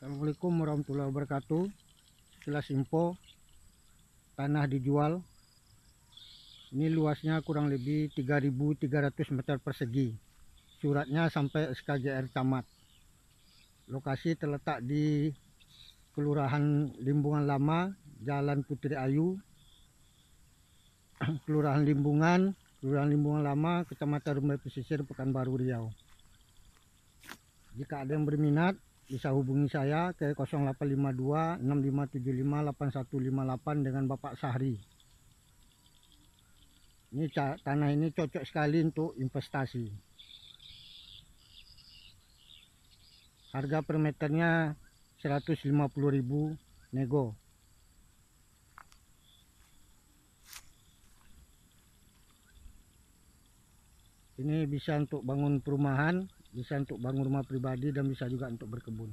Assalamualaikum warahmatullahi wabarakatuh Setelah info Tanah dijual Ini luasnya kurang lebih 3.300 meter persegi Suratnya sampai SKJR Camat Lokasi terletak di Kelurahan Limbungan Lama Jalan Putri Ayu Kelurahan Limbungan Kelurahan Limbungan Lama, Kecamatan Rumah Pesisir, Pekanbaru Riau. Jika ada yang berminat, bisa hubungi saya ke 0852 6575 8158 dengan Bapak Sahri. Ini tanah ini cocok sekali untuk investasi. Harga per meternya 150.000 nego. ini bisa untuk bangun perumahan bisa untuk bangun rumah pribadi dan bisa juga untuk berkebun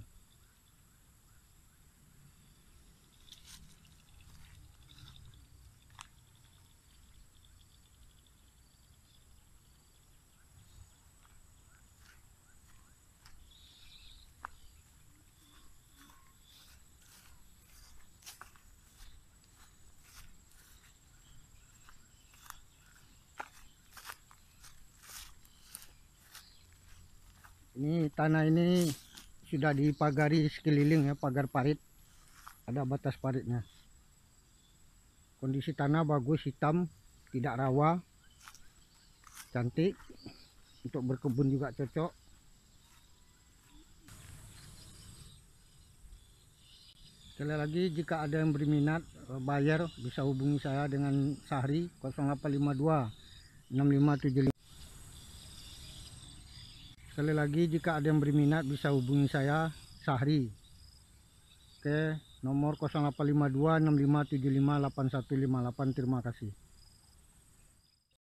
ini tanah ini sudah dipagari sekeliling ya pagar parit ada batas paritnya kondisi tanah bagus hitam tidak rawa cantik untuk berkebun juga cocok sekali lagi jika ada yang berminat eh, bayar bisa hubungi saya dengan Sahri 0852 6575 sekali lagi jika ada yang berminat bisa hubungi saya Sahri oke nomor 0852 6575 8158 terima kasih